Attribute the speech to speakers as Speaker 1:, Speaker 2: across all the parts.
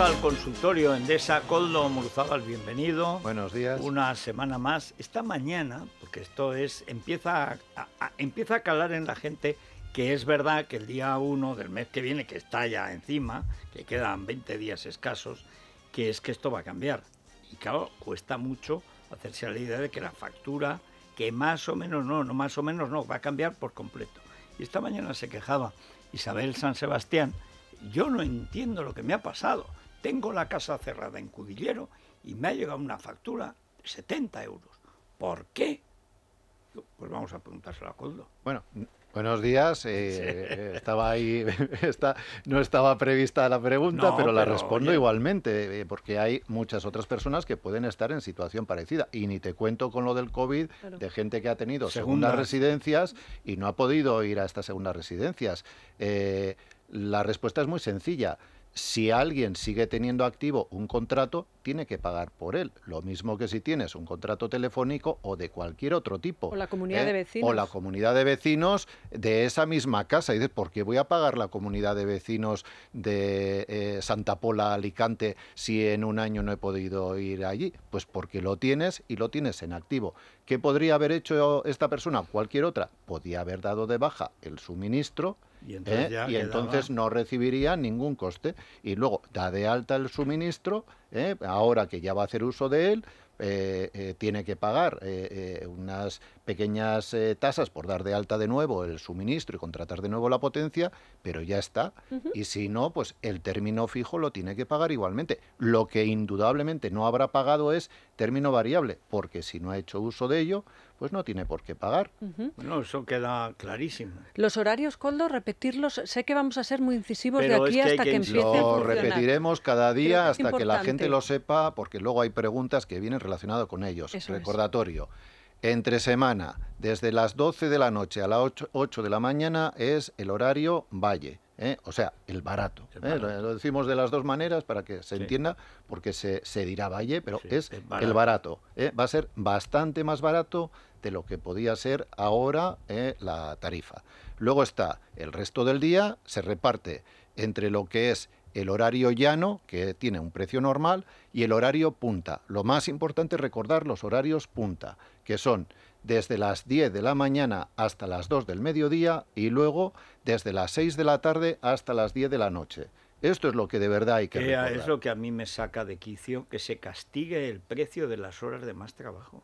Speaker 1: al consultorio Endesa. Coldo murzabal bienvenido. Buenos días. Una semana más. Esta mañana, porque esto es empieza a, empieza a calar en la gente que es verdad que el día 1 del mes que viene, que está ya encima, que quedan 20 días escasos, que es que esto va a cambiar. Y claro, cuesta mucho hacerse la idea de que la factura, que más o menos no, no más o menos no, va a cambiar por completo. Y esta mañana se quejaba Isabel San Sebastián, yo no entiendo lo que me ha pasado. Tengo la casa cerrada en Cudillero y me ha llegado una factura de 70 euros. ¿Por qué? Pues vamos a preguntárselo a Coldo.
Speaker 2: Bueno, Buenos días. Eh, eh, estaba ahí, no estaba prevista la pregunta, pero la respondo igualmente, eh, porque hay muchas otras personas que pueden estar en situación parecida. Y ni te cuento con lo del COVID, de gente que ha tenido segundas residencias y no ha podido ir a estas segundas residencias. la respuesta es muy sencilla si alguien sigue teniendo activo un contrato, tiene que pagar por él. Lo mismo que si tienes un contrato telefónico o de cualquier otro tipo. O la
Speaker 3: comunidad ¿eh? de vecinos. O la
Speaker 2: comunidad de vecinos de esa misma casa. Y dices, ¿por qué voy a pagar la comunidad de vecinos de eh, Santa Pola, Alicante, si en un año no he podido ir allí? Pues porque lo tienes y lo tienes en activo. ¿Qué podría haber hecho esta persona cualquier otra? Podía haber dado de baja el suministro. y ¿eh? entonces no recibiría ningún coste. Y luego da de alta el suministro, ¿eh? ahora que ya va a hacer uso de él, eh, eh, tiene que pagar unas pequeñas eh, tasas por dar de alta de nuevo el suministro y contratar de nuevo la potencia, pero ya está. Y si no, pues el término fijo lo tiene que pagar igualmente. Lo que indudablemente no habrá pagado es término variable, porque si no ha hecho uso de ello, pues no tiene por qué pagar. Bueno, eso queda clarísimo.
Speaker 3: Los horarios, Coldo, repetirlos, sé que vamos a ser muy incisivos de aquí que hasta que, empiece a repetiremos
Speaker 2: cada día hasta que la gente lo sepa, porque luego hay preguntas que vienen relacionadas con ellos. Recordatorio. Entre semana, desde las 12 de la noche a las 8, de la mañana es el horario valle. ¿eh? O sea, el barato. ¿eh? Lo decimos de las dos maneras para que se entienda, porque se, dirá valle, pero es el barato. ¿eh? Va a ser bastante más barato de lo que podía ser ahora la tarifa. Luego está el resto del día, se reparte entre lo que es el horario llano, que tiene un precio normal, y el horario punta. Lo más importante es recordar los horarios punta, que son desde las 10 de la mañana hasta las 2 del mediodía y luego desde las 6 de la tarde hasta las 10 de la noche. Esto es lo que de verdad hay que recordar. Es
Speaker 1: lo que a mí me saca de quicio, que se castigue el precio de las horas de más trabajo.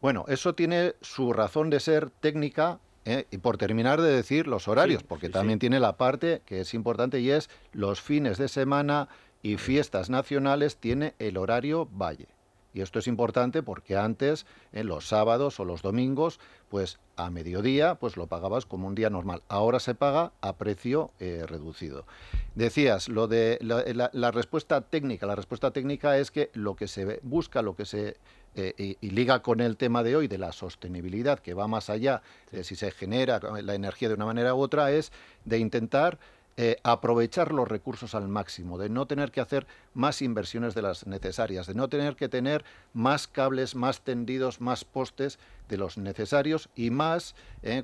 Speaker 2: Bueno, eso tiene su razón de ser técnica ¿eh? y por terminar de decir los horarios, porque también tiene la parte que es importante y es los fines de semana y fiestas nacionales tiene el horario valle. Y esto es importante porque antes, en los sábados o los domingos, pues a mediodía, pues lo pagabas como un día normal. Ahora se paga a precio eh, reducido. Decías, lo de la, la respuesta técnica. La respuesta técnica es que lo que se busca, lo que se eh, y, liga con el tema de hoy de la sostenibilidad, que va más allá de si se genera eh, la energía de una manera u otra, es de intentar eh, aprovechar los recursos al máximo, de no tener que hacer más inversiones de las necesarias, de no tener que tener más cables, más tendidos, más postes de los necesarios y más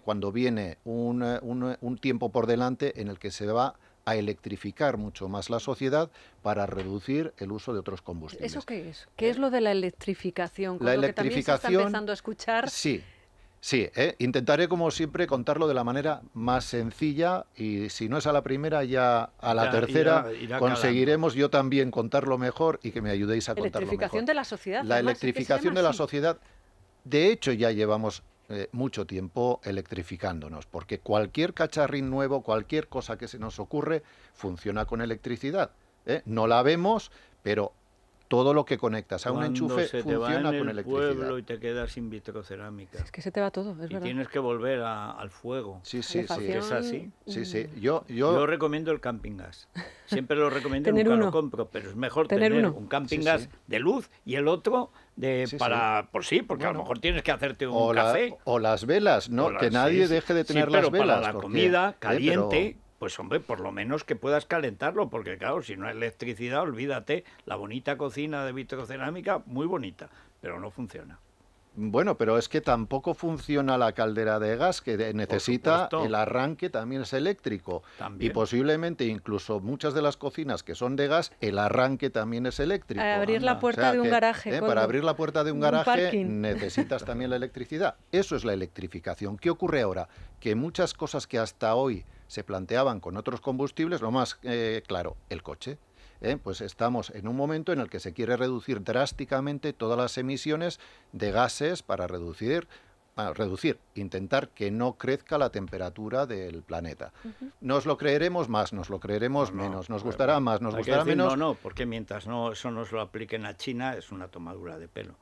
Speaker 2: cuando viene un, un tiempo por delante en el que se va a electrificar mucho más la sociedad para reducir el uso de otros combustibles.
Speaker 3: ¿Eso qué es? ¿Qué es lo de la electrificación? la electrificación. empezando a escuchar.
Speaker 2: Sí. Sí, ¿eh? intentaré como siempre contarlo de la manera más sencilla y si no es a la primera ya a la tercera conseguiremos yo también contarlo mejor y que me ayudéis a contarlo mejor. La electrificación de la sociedad. La electrificación de la sociedad. De hecho ya llevamos eh, mucho tiempo electrificándonos, porque cualquier cacharrín nuevo, cualquier cosa que se nos ocurre, funciona con electricidad. ¿eh? No la vemos, pero todo lo que conectas a un enchufe se te va con el pueblo
Speaker 1: y te quedas sin vitrocerámica. Es
Speaker 3: que se te va todo, es y
Speaker 1: tienes que volver al fuego. Sí, sí, sí. Es así. Sí, sí. Yo, yo... recomiendo el camping gas. Siempre lo recomiendo, tener nunca lo compro, pero es mejor tener, un camping gas de luz y el otro de para por pues sí, porque a lo mejor tienes que hacerte un café.
Speaker 2: o las velas, no, que nadie deje de tener las velas. Para la comida eh, caliente
Speaker 1: pues hombre, por lo menos que puedas calentarlo, porque claro, si no hay electricidad, olvídate, la bonita cocina de vitrocerámica, muy bonita, pero no funciona.
Speaker 2: Bueno, pero es que tampoco funciona la caldera de gas que necesita el arranque también es eléctrico y posiblemente incluso muchas de las cocinas que son de gas el arranque también es eléctrico. Eh, para abrir la puerta de un garaje. para abrir la puerta de un, garaje necesitas también la electricidad. Eso es la electrificación. ¿Qué ocurre ahora? Que muchas cosas que hasta hoy se planteaban con otros combustibles, lo más eh, claro, el coche. ¿eh? pues estamos en un momento en el que se quiere reducir drásticamente todas las emisiones de gases para reducir, reducir intentar que no crezca la temperatura del planeta. Nos lo creeremos más, nos lo creeremos menos, nos gustará más, nos gustará menos.
Speaker 1: No, no, porque mientras no eso nos lo apliquen a China es una tomadura de pelo.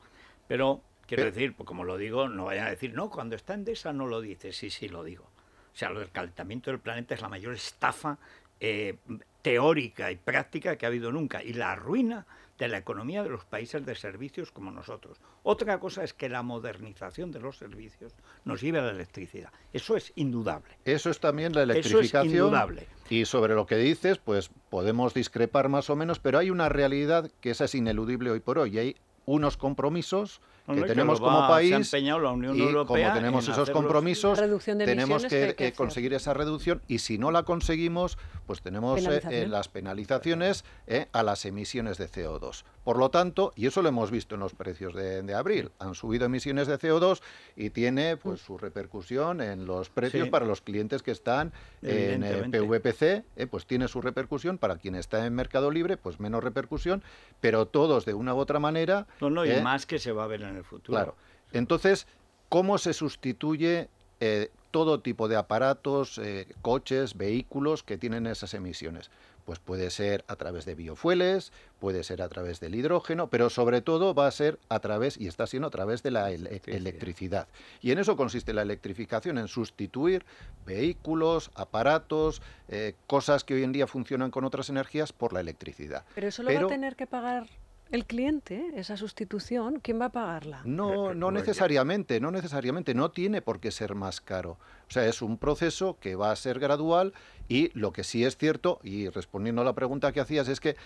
Speaker 1: Pero quiero decir, pues como lo digo, no vayan a decir, no, cuando está en desa no lo dice, sí, sí lo digo. O sea, lo del calentamiento del planeta es la mayor estafa eh, teórica y práctica que ha habido nunca y la ruina de la economía de los países de servicios como nosotros. Otra cosa es que la modernización de los servicios
Speaker 2: nos lleve a la electricidad. Eso es indudable. Eso es también la electrificación. Eso es indudable. Y sobre lo que dices, pues podemos discrepar más o menos, pero hay una realidad que esa es ineludible hoy por hoy. Hay unos compromisos que tenemos como país y como tenemos esos compromisos,
Speaker 3: tenemos que, conseguir
Speaker 2: esa reducción y si no la conseguimos, pues tenemos eh, eh, las penalizaciones eh, a las emisiones de CO2. Por lo tanto, y eso lo hemos visto en los precios de, abril, han subido emisiones de CO2 y tiene pues su repercusión en los precios para los clientes que están en PVPC, pues tiene su repercusión para quien está en Mercado Libre, pues menos repercusión, pero todos de una u otra manera. No, no, y
Speaker 1: más que se va a ver en futuro. Claro.
Speaker 2: Entonces, ¿cómo se sustituye eh, todo tipo de aparatos, eh, coches, vehículos que tienen esas emisiones? Pues puede ser a través de biofueles, puede ser a través del hidrógeno, pero sobre todo va a ser a través, y está siendo a través de la electricidad. Y en eso consiste la electrificación, en sustituir vehículos, aparatos, eh, cosas que hoy en día funcionan con otras energías por la electricidad.
Speaker 3: Pero eso lo va a tener que pagar el cliente esa sustitución? ¿Quién va a pagarla?
Speaker 2: No, eh, eh, no necesariamente, no necesariamente, no tiene por qué ser más caro. O sea, es un proceso que va a ser gradual y lo que sí es cierto, y respondiendo a la pregunta que hacías, es que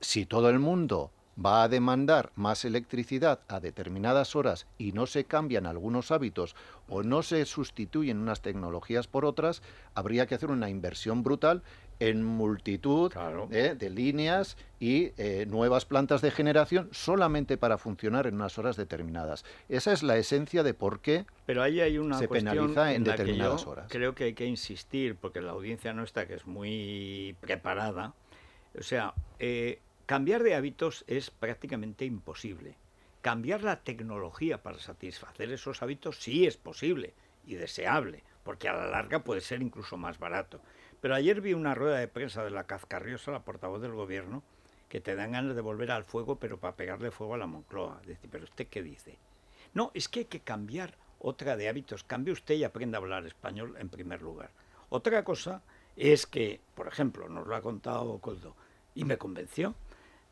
Speaker 2: si todo el mundo va a demandar más electricidad a determinadas horas y no se cambian algunos hábitos o no se sustituyen unas tecnologías por otras, habría que hacer una inversión brutal en multitud ¿eh? de líneas y eh, nuevas plantas de generación solamente para funcionar en unas horas determinadas. Esa es la esencia de por qué
Speaker 1: Pero ahí hay una se penaliza en, determinadas horas. Creo que hay que insistir, porque la audiencia nuestra, que es muy preparada, o sea, eh, cambiar de hábitos es prácticamente imposible. Cambiar la tecnología para satisfacer esos hábitos sí es posible y deseable, porque a la larga puede ser incluso más barato. Pero ayer vi una rueda de prensa de la Cazcarriosa, la portavoz del gobierno, que te dan ganas de volver al fuego, pero para pegarle fuego a la Moncloa. Decir, pero usted qué dice. No, es que hay que cambiar otra de hábitos. Cambie usted y aprenda a hablar español en primer lugar. Otra cosa es que, por ejemplo, nos lo ha contado Coldo, y me convenció,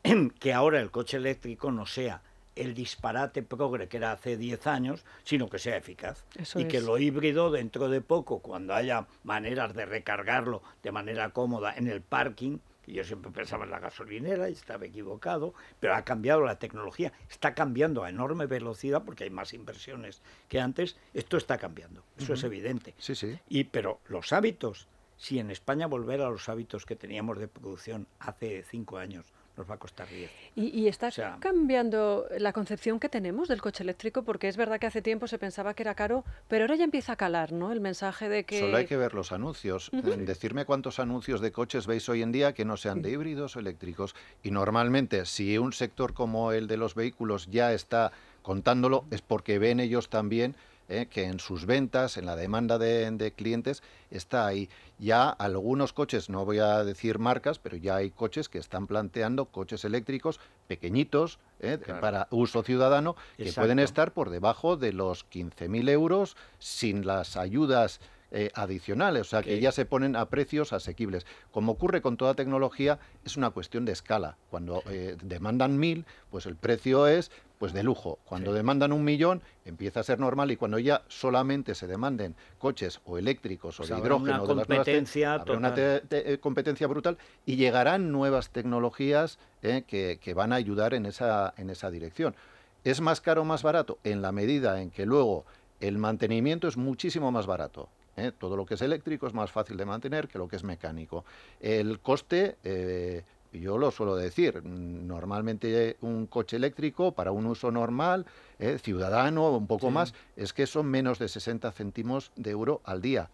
Speaker 1: que ahora el coche eléctrico no sea el disparate progre que era hace 10 años, sino que sea eficaz. y que lo híbrido dentro de poco, cuando haya maneras de recargarlo de manera cómoda en el parking, yo siempre pensaba en la gasolinera y estaba equivocado, pero ha cambiado la tecnología, está cambiando a enorme velocidad porque hay más inversiones que antes, esto está cambiando, eso es evidente. Sí, Y pero los hábitos, si en España volver a los hábitos que teníamos de producción hace 5 años, nos va a costar 10.
Speaker 3: ¿Y, está cambiando la concepción que tenemos del coche eléctrico? Porque es verdad que hace tiempo se pensaba que era caro, pero ahora ya empieza a calar ¿no? el mensaje de que... Solo hay que
Speaker 2: ver los anuncios. Decirme cuántos anuncios de coches veis hoy en día que no sean de híbridos o eléctricos. Y normalmente, si un sector como el de los vehículos ya está contándolo, es porque ven ellos también ¿eh? que en sus ventas, en la demanda de, clientes, está ahí. Ya algunos coches, no voy a decir marcas, pero ya hay coches que están planteando coches eléctricos pequeñitos ¿eh? para uso ciudadano que pueden estar por debajo de los 15.000 euros sin las ayudas eh, adicionales, o sea que ya se ponen a precios asequibles. Como ocurre con toda tecnología, es una cuestión de escala. Cuando eh, demandan mil, pues el precio es pues de lujo. Cuando demandan un millón, empieza a ser normal y cuando ya solamente se demanden coches o eléctricos o, pues de hidrógeno, una competencia, habrá una eh, competencia brutal y llegarán nuevas tecnologías que, van a ayudar en esa, en esa dirección. ¿Es más caro o más barato? En la medida en que luego el mantenimiento es muchísimo más barato ¿eh? Todo lo que es eléctrico es más fácil de mantener que lo que es mecánico. El coste, eh, yo lo suelo decir, normalmente un coche eléctrico para un uso normal, ¿eh? ciudadano o un poco más, es que son menos de 60 céntimos de euro al día.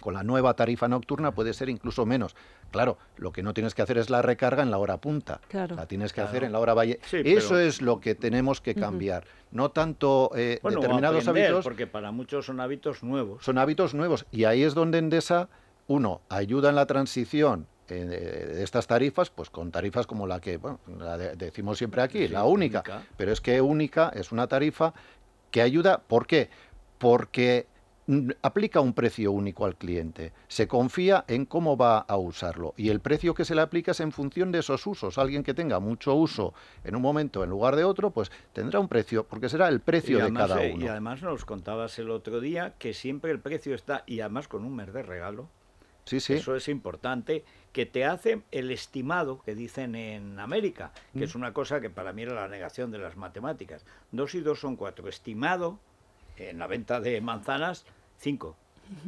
Speaker 2: Con la nueva tarifa nocturna puede ser incluso menos. Claro, lo que no tienes que hacer es la recarga en la hora punta. La tienes que hacer en la hora valle. Eso es lo que tenemos que cambiar. No tanto eh, determinados hábitos. Porque
Speaker 1: para muchos son hábitos nuevos.
Speaker 2: Son hábitos nuevos. Y ahí es donde Endesa, uno, ayuda en la transición eh, de estas tarifas, pues con tarifas como la que decimos siempre aquí, la única. única. Pero es que única es una tarifa que ayuda. ¿Por qué? Porque Mm, aplica un precio único al cliente, se confía en cómo va a usarlo y el precio que se le aplica es en función de esos usos. Alguien que tenga mucho uso en un momento en lugar de otro, pues tendrá un precio, porque será el precio de cada eh, uno. Y
Speaker 1: además nos contabas el otro día que siempre el precio está, y además con un mes de regalo. Sí, sí. Eso es importante, que te hace el estimado que dicen en América, que mm. es una cosa que para mí era la negación de las matemáticas. Dos y dos son cuatro. Estimado eh, en la venta de manzanas, 5.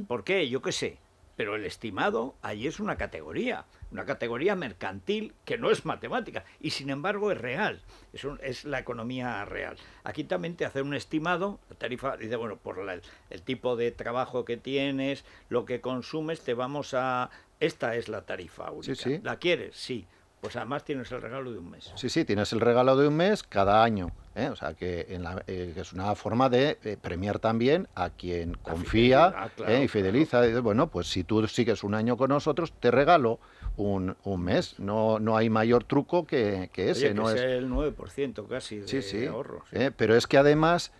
Speaker 1: ¿Por qué? Yo qué sé. Pero el estimado ahí es una categoría, una categoría mercantil que no es matemática y sin embargo es real, es, es la economía real. Aquí también te hacen un estimado, la tarifa dice, bueno, por el tipo de trabajo que tienes, lo que consumes, te vamos a... Esta es la tarifa única. ¿La quieres? Sí pues además tienes el regalo de un mes.
Speaker 2: Sí, sí, tienes el regalo de un mes cada año. ¿eh? O sea, que, eh, es una forma de eh, premiar también a quien confía ah, y fideliza. bueno, pues si tú sigues un año con nosotros, te regalo un, mes. No, no hay mayor truco que, ese. no es
Speaker 1: el 9% casi de sí, sí.
Speaker 2: pero es que además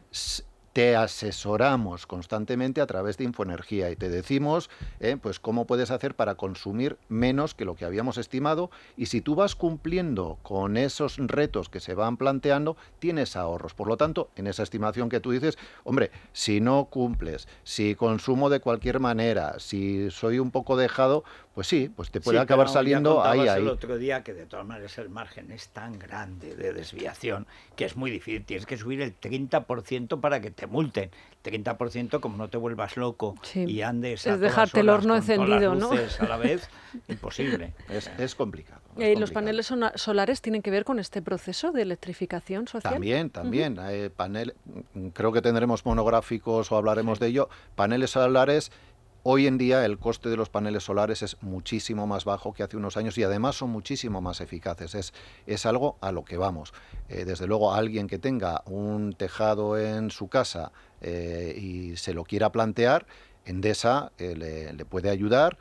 Speaker 2: te asesoramos constantemente a través de Infoenergía y te decimos eh, pues cómo puedes hacer para consumir menos que lo que habíamos estimado y si tú vas cumpliendo con esos retos que se van planteando, tienes ahorros. Por lo tanto, en esa estimación que tú dices, hombre, si no cumples, si consumo de cualquier manera, si soy un poco dejado, pues sí, pues te puede acabar saliendo ahí, ahí. el
Speaker 1: otro día que de todas maneras el margen es tan grande de desviación que es muy difícil, tienes que subir el 30% para que te multen. 30% como no te vuelvas loco y andes a es dejarte el horno encendido, ¿no? A la vez,
Speaker 2: imposible. Es, complicado. Eh, ¿Y los
Speaker 3: paneles solares tienen que ver con este proceso de electrificación social? También, también.
Speaker 2: Eh, panel, creo que tendremos monográficos o hablaremos de ello. Paneles solares Hoy en día el coste de los paneles solares es muchísimo más bajo que hace unos años y además son muchísimo más eficaces. Es, es algo a lo que vamos. Eh, desde luego, alguien que tenga un tejado en su casa eh, y se lo quiera plantear, Endesa eh, le, puede ayudar,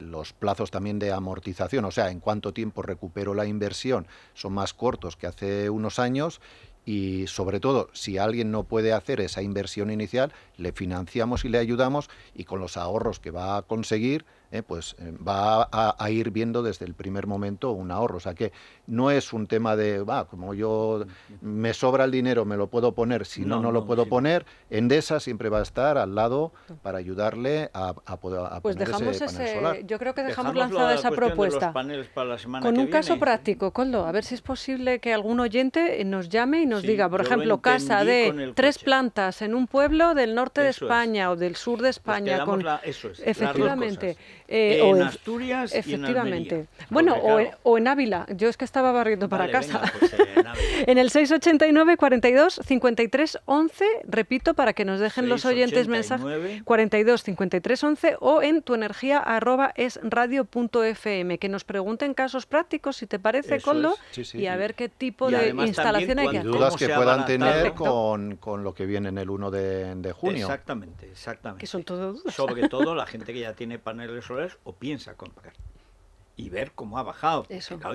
Speaker 2: los plazos también de amortización, o sea, en cuánto tiempo recupero la inversión, son más cortos que hace unos años y sobre todo si alguien no puede hacer esa inversión inicial, le financiamos y le ayudamos y con los ahorros que va a conseguir eh, pues eh, va a, ir viendo desde el primer momento un ahorro. O sea que no es un tema de, va, como yo me sobra el dinero, me lo puedo poner, si no, no, lo puedo poner. Endesa siempre va a estar al lado para ayudarle a, poder pues ese Yo
Speaker 3: creo que dejamos, lanzada esa propuesta. con un caso práctico, Coldo, a ver si es posible que algún oyente nos llame y nos diga, por ejemplo, casa de tres plantas en un pueblo del norte de España o del sur de España. con...
Speaker 1: efectivamente.
Speaker 3: Eh, en Asturias efectivamente. bueno, o en, Ávila. Yo es que estaba barriendo para casa. Pues, eh, en, el 689 42 53 11, repito para que nos dejen los oyentes mensajes 42 53 11 o en tuenergia@esradio.fm que nos pregunten casos prácticos si te parece con lo y a ver qué tipo de instalación hay que hacer.
Speaker 2: Dudas que puedan tener con, con, lo que viene en el 1 de, junio. Exactamente, exactamente. Que son
Speaker 3: dudas.
Speaker 1: Sobre todo la gente que ya tiene paneles o piensa comprar. Y ver cómo ha bajado.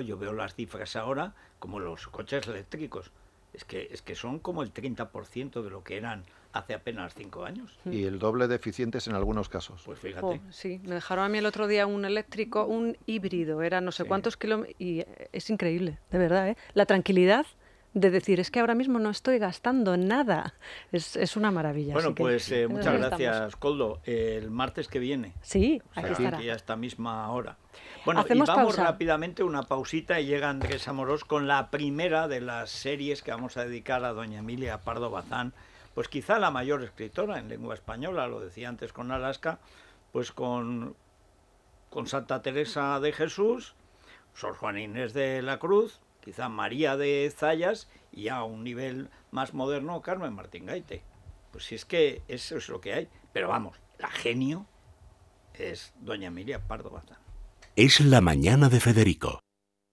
Speaker 1: yo veo las cifras ahora como los coches eléctricos. Es que, es que son como el 30% de lo que eran hace apenas cinco años.
Speaker 2: Hmm. Y el doble de eficientes en algunos casos. Pues fíjate. Oh,
Speaker 3: sí, me dejaron a mí el otro día un eléctrico, un híbrido, era no sé cuántos kilómetros, y es increíble, de verdad, ¿eh? La tranquilidad de decir, es que ahora mismo no estoy gastando nada. Es, una maravilla. Bueno, pues eh, muchas gracias,
Speaker 1: Coldo. El martes que viene. Sí, aquí a esta misma hora. Bueno, y vamos rápidamente una pausita y llega Andrés Amorós con la primera de las series que vamos a dedicar a doña Emilia Pardo Bazán, pues quizá la mayor escritora en lengua española, lo decía antes con Alaska, pues con, con Santa Teresa de Jesús, Sor Juan Inés de la Cruz, quizá María de Zayas y a un nivel más moderno Carmen Martín Gaite. Pues si es que eso es lo que hay. Pero vamos, la genio es doña Emilia Pardo Bazán. Es la mañana de Federico